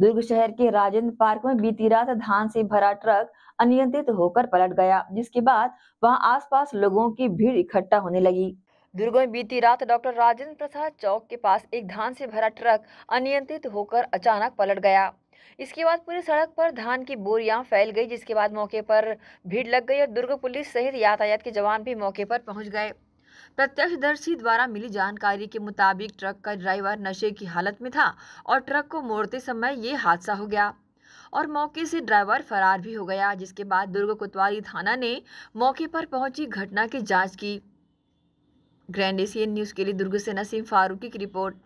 दुर्ग शहर के राजेंद्र पार्क में बीती रात धान से भरा ट्रक अनियंत्रित होकर पलट गया जिसके बाद वहां आसपास लोगों की भीड़ इकट्ठा होने लगी दुर्ग में बीती रात डॉक्टर राजेंद्र प्रसाद चौक के पास एक धान से भरा ट्रक अनियंत्रित होकर अचानक पलट गया इसके बाद पूरी सड़क पर धान की बोरियां फैल गई जिसके बाद मौके पर भीड़ लग गई और दुर्ग पुलिस सहित यातायात के जवान भी मौके पर पहुंच गए प्रत्यक्षदर्शी द्वारा मिली जानकारी के मुताबिक ट्रक का ड्राइवर नशे की हालत में था और ट्रक को मोड़ते समय ये हादसा हो गया और मौके से ड्राइवर फरार भी हो गया जिसके बाद दुर्ग कोतवाली थाना ने मौके पर पहुंची घटना की जांच की ग्रैंड एशियन न्यूज़ के लिए दुर्ग से नसीम फारूकी की रिपोर्ट